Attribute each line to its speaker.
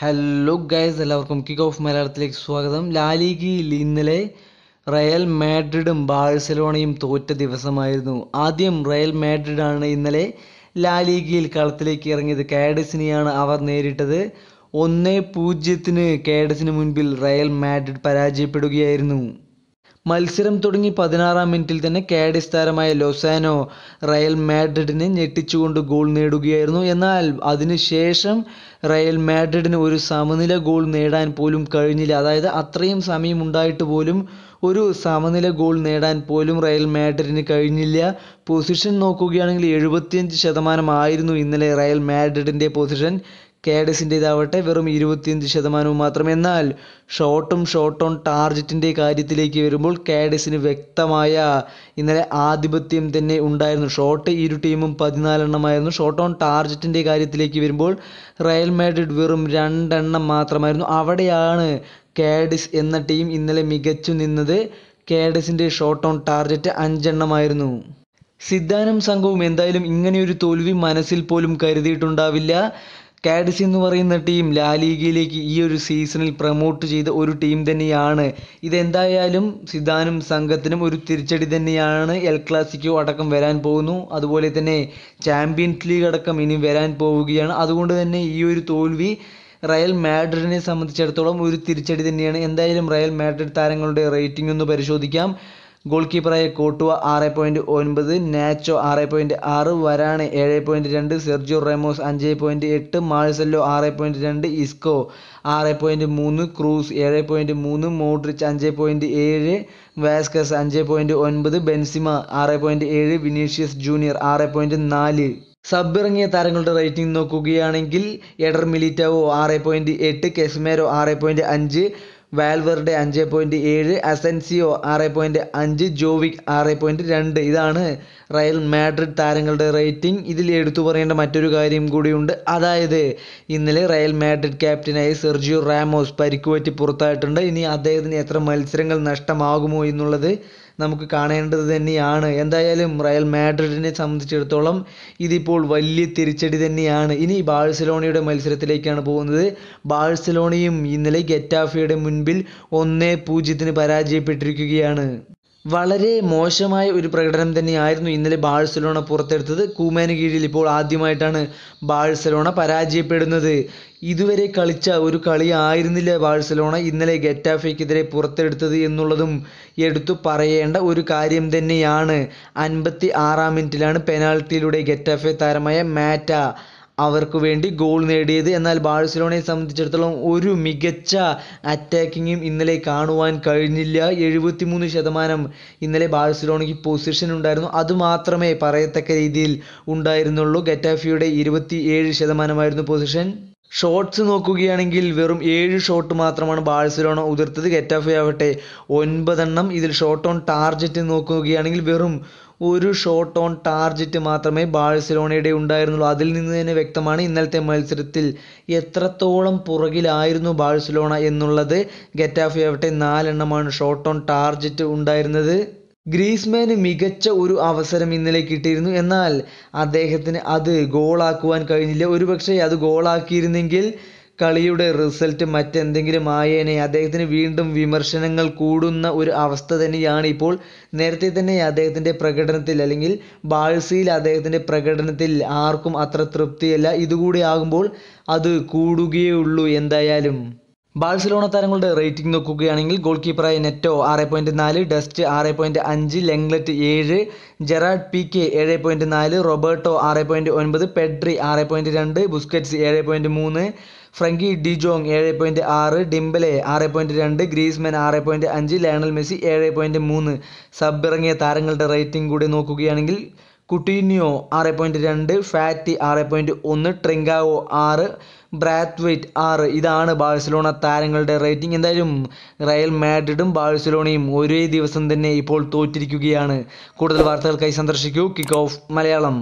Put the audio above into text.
Speaker 1: hello guys എല്ലാവർക്കും kick off മലയാളത്തിലേക്ക് സ്വാഗതം ലാലിഗയിൽ ഇന്നലെ റയൽ മാഡ്രിഡും ബാഴ്സലോണയും തോറ്റ ദിവസമായിരുന്നു ആദ്യം റയൽ മാഡ്രിഡാണ് ഇന്നലെ ലാലിഗിയിൽ കളത്തിലേക്ക് ഇറങ്ങിയത് കാഡസിനെയാണ് അവർ നേരിട്ടത് ഒന്ന് പൂജ്യത്തിന് കാഡസിന് മുൻപിൽ റയൽ മാഡ്രിഡ് പരാജയപ്പെടുകയായിരുന്നു മത്സരം തുടങ്ങി പതിനാറാം മിനിറ്റിൽ തന്നെ കാഡിസ് താരമായ ലൊസാനോ റയൽ മാഡ്രിഡിനെ ഞെട്ടിച്ചുകൊണ്ട് ഗോൾ നേടുകയായിരുന്നു എന്നാൽ അതിനുശേഷം റയൽ മാഡ്രിഡിന് ഒരു സമനില ഗോൾ നേടാൻ പോലും കഴിഞ്ഞില്ല അതായത് അത്രയും സമയം ഉണ്ടായിട്ട് പോലും ഒരു സമനില ഗോൾ നേടാൻ പോലും റയൽ മാഡ്രിഡിന് കഴിഞ്ഞില്ല പൊസിഷൻ നോക്കുകയാണെങ്കിൽ എഴുപത്തിയഞ്ച് ആയിരുന്നു ഇന്നലെ റയൽ മാഡ്രിഡിൻ്റെ പൊസിഷൻ കാഡിസിൻ്റെ ഇതാവട്ടെ വെറും ഇരുപത്തിയഞ്ച് ശതമാനവും മാത്രം എന്നാൽ ഷോട്ടും ഷോട്ട് ഓൺ ടാർജറ്റിൻ്റെ കാര്യത്തിലേക്ക് വരുമ്പോൾ കാഡിസിന് വ്യക്തമായ ഇന്നലെ ആധിപത്യം തന്നെ ഉണ്ടായിരുന്നു ഷോട്ട് ഇരു ടീമും പതിനാലെണ്ണമായിരുന്നു ഷോട്ട് ഓൺ ടാർജറ്റിൻ്റെ കാര്യത്തിലേക്ക് വരുമ്പോൾ റയൽ മാഡ്രിഡ് വെറും രണ്ടെണ്ണം മാത്രമായിരുന്നു അവിടെയാണ് കാഡിസ് എന്ന ടീം ഇന്നലെ മികച്ചു നിന്നത് കാഡിസിൻ്റെ ഷോട്ട് ഓൺ ടാർജറ്റ് അഞ്ചെണ്ണമായിരുന്നു സിദ്ധാനും സംഘവും എന്തായാലും ഇങ്ങനെയൊരു തോൽവി മനസ്സിൽ പോലും കരുതിയിട്ടുണ്ടാവില്ല കാഡിസ് എന്ന് പറയുന്ന ടീം ലാലീഗയിലേക്ക് ഈ ഒരു സീസണിൽ പ്രമോട്ട് ചെയ്ത ഒരു ടീം തന്നെയാണ് ഇതെന്തായാലും സിദാനും സംഘത്തിനും ഒരു തിരിച്ചടി തന്നെയാണ് എൽ ക്ലാസിക്കോ അടക്കം വരാൻ പോകുന്നു അതുപോലെ തന്നെ ചാമ്പ്യൻസ് ലീഗ് അടക്കം ഇനി വരാൻ പോവുകയാണ് അതുകൊണ്ട് തന്നെ ഈ ഒരു തോൽവി റയൽ മാഡ്രിഡിനെ സംബന്ധിച്ചിടത്തോളം ഒരു തിരിച്ചടി തന്നെയാണ് എന്തായാലും റയൽ മാഡ്രിഡ് താരങ്ങളുടെ റേറ്റിംഗ് ഒന്ന് പരിശോധിക്കാം ഗോൾ കീപ്പറായ കോട്ടുവ ആറ് പോയിന്റ് ഒൻപത് നാച്ചോ ആറ് പോയിന്റ് ആറ് വരാണ് ഏഴ് പോയിന്റ് രണ്ട് സെർജിയോ റെമോസ് അഞ്ച് പോയിന്റ് എട്ട് മാഴ്സല്ലോ ആറ് പോയിന്റ് രണ്ട് ഇസ്കോ ആറ് പോയിന്റ് മൂന്ന് ക്രൂസ് ഏഴ് പോയിന്റ് മൂന്ന് മോഡ്രിച്ച് അഞ്ച് പോയിന്റ് ഏഴ് വാസ്കസ് അഞ്ച് പോയിന്റ് ഒൻപത് ബെൻസിമ ആറ് പോയിന്റ് ഏഴ് വിനീഷ്യസ് ജൂനിയർ ആറ് പോയിന്റ് നാല് സബ്ബിറങ്ങിയ താരങ്ങളുടെ റേറ്റിംഗ് നോക്കുകയാണെങ്കിൽ എഡർ മിലിറ്റാവോ ആറ് പോയിന്റ് എട്ട് കെസ്മേരോ ആറ് പോയിന്റ് അഞ്ച് വാൽവെർഡെ അഞ്ച് പോയിൻറ്റ് ഏഴ് അസെൻസിയോ ആറ് പോയിൻറ്റ് അഞ്ച് ജോവിക് ആറ് പോയിൻറ്റ് രണ്ട് ഇതാണ് റയൽ മാഡ്രിഡ് താരങ്ങളുടെ റേറ്റിംഗ് ഇതിൽ എടുത്തു പറയേണ്ട മറ്റൊരു കാര്യം കൂടിയുണ്ട് അതായത് ഇന്നലെ റയൽ മാഡ്രിഡ് ക്യാപ്റ്റനായി സെർജിയോ റാമോസ് പരിക്കുപറ്റി പുറത്തായിട്ടുണ്ട് ഇനി അദ്ദേഹത്തിന് എത്ര മത്സരങ്ങൾ നഷ്ടമാകുമോ എന്നുള്ളത് നമുക്ക് കാണേണ്ടത് തന്നെയാണ് എന്തായാലും റയൽ മാഡ്രിഡിനെ സംബന്ധിച്ചിടത്തോളം ഇതിപ്പോൾ വലിയ തിരിച്ചടി തന്നെയാണ് ഇനി ബാഴ്സലോണയുടെ മത്സരത്തിലേക്കാണ് പോകുന്നത് ബാഴ്സലോണയും ഇന്നലെ ഗെറ്റാഫിയുടെ മുൻപിൽ ഒന്നേ പൂജ്യത്തിന് പരാജയപ്പെട്ടിരിക്കുകയാണ് വളരെ മോശമായ ഒരു പ്രകടനം തന്നെയായിരുന്നു ഇന്നലെ ബാഴ്സലോണ പുറത്തെടുത്തത് കൂമാന് കീഴിൽ ഇപ്പോൾ ആദ്യമായിട്ടാണ് ബാഴ്സലോണ പരാജയപ്പെടുന്നത് ഇതുവരെ കളിച്ച ഒരു കളി ആയിരുന്നില്ല ബാഴ്സലോണ ഇന്നലെ ഗെറ്റാഫയ്ക്കെതിരെ പുറത്തെടുത്തത് എന്നുള്ളതും എടുത്തു പറയേണ്ട ഒരു കാര്യം തന്നെയാണ് അൻപത്തി ആറാം മിനിറ്റിലാണ് പെനാൽറ്റിയിലൂടെ ഗെറ്റാഫെ താരമായ മാറ്റ അവർക്ക് വേണ്ടി ഗോൾ നേടിയത് എന്നാൽ ബാഴ്സലോണയെ സംബന്ധിച്ചിടത്തോളം ഒരു മികച്ച അറ്റാക്കിങ്ങും ഇന്നലെ കാണുവാൻ കഴിഞ്ഞില്ല എഴുപത്തിമൂന്ന് ശതമാനം ഇന്നലെ ബാഴ്സലോണയ്ക്ക് പൊസിഷൻ ഉണ്ടായിരുന്നു അതുമാത്രമേ പറയത്തക്ക രീതിയിൽ ഉണ്ടായിരുന്നുള്ളൂ ഗറ്റാഫിയുടെ ഇരുപത്തി ഏഴ് ശതമാനമായിരുന്നു പൊസിഷൻ ഷോട്ട്സ് നോക്കുകയാണെങ്കിൽ വെറും ഏഴ് ഷോട്ട് മാത്രമാണ് ബാഴ്സലോണ ഉതിർത്തത് ഗെറ്റാഫെ ആവട്ടെ ഒൻപതെണ്ണം ഇതിൽ ഷോട്ട് ഓൺ ടാർജറ്റ് നോക്കുകയാണെങ്കിൽ വെറും ഒരു ഷോട്ട് ഓൺ ടാർജറ്റ് മാത്രമേ ബാഴ്സലോണയുടെ ഉണ്ടായിരുന്നുള്ളൂ അതിൽ നിന്ന് തന്നെ വ്യക്തമാണ് ഇന്നലത്തെ മത്സരത്തിൽ എത്രത്തോളം പുറകിലായിരുന്നു ബാഴ്സലോണ എന്നുള്ളത് ഗെറ്റാഫി ആവട്ടെ നാലെണ്ണമാണ് ഷോട്ട് ഓൺ ടാർജറ്റ് ഉണ്ടായിരുന്നത് ഗ്രീസ്മാന് മികച്ച ഒരു അവസരം ഇന്നലെ കിട്ടിയിരുന്നു എന്നാൽ അദ്ദേഹത്തിന് അത് ഗോളാക്കുവാൻ കഴിഞ്ഞില്ല ഒരുപക്ഷെ അത് ഗോളാക്കിയിരുന്നെങ്കിൽ കളിയുടെ റിസൾട്ട് മറ്റെന്തെങ്കിലും ആയേനെ അദ്ദേഹത്തിന് വീണ്ടും വിമർശനങ്ങൾ കൂടുന്ന ഒരു അവസ്ഥ തന്നെയാണ് ഇപ്പോൾ നേരത്തെ തന്നെ അദ്ദേഹത്തിൻ്റെ പ്രകടനത്തിൽ അല്ലെങ്കിൽ ബാഴ്സയിൽ അദ്ദേഹത്തിൻ്റെ പ്രകടനത്തിൽ ആർക്കും അത്ര തൃപ്തിയല്ല ഇതുകൂടി ആകുമ്പോൾ അത് കൂടുകയേ ഉള്ളൂ എന്തായാലും ബാഴ്സലോണ താരങ്ങളുടെ റേറ്റിംഗ് നോക്കുകയാണെങ്കിൽ ഗോൾ കീപ്പറായ നെറ്റോ ആറ് പോയിൻറ്റ് നാല് ഡസ്റ്റ് ആറ് പോയിൻറ്റ് അഞ്ച് ലെങ്ലറ്റ് ഏഴ് ജെറാഡ് പി കെ ഏഴ് പോയിൻറ്റ് നാല് റോബർട്ടോ ആറ് പോയിൻറ്റ് ഒൻപത് പെഡ്രി ആറ് പോയിൻറ്റ് രണ്ട് ബുസ്കറ്റ്സ് ഏഴ് പോയിൻറ്റ് മൂന്ന് ഫ്രങ്കി ഡിജോങ് ഏഴ് പോയിൻറ്റ് ആറ് ഡിംബലെ ആറ് പോയിൻറ്റ് രണ്ട് ഗ്രീസ്മൻ ആറ് പോയിൻറ്റ് അഞ്ച് ലയണൽ മെസ്സി ഏഴ് പോയിൻറ്റ് മൂന്ന് സബ് ഇറങ്ങിയ താരങ്ങളുടെ റേറ്റിംഗ് കൂടി നോക്കുകയാണെങ്കിൽ കുട്ടീനിയോ ആറ് പോയിൻറ്റ് രണ്ട് ഫാറ്റി ആറ് പോയിൻറ്റ് ഒന്ന് ട്രിങ്കാവോ ആറ് ബ്രാത്ത്വെയ്റ്റ് ആറ് ഇതാണ് ബാഴ്സലോണ താരങ്ങളുടെ റേറ്റിംഗ് എന്തായാലും റയൽ മാഡ്രിഡും ബാഴ്സലോണയും ഒരേ ദിവസം തന്നെ ഇപ്പോൾ തോറ്റിരിക്കുകയാണ് കൂടുതൽ വാർത്തകൾക്കായി സന്ദർശിക്കൂ കിക്ക് ഓഫ് മലയാളം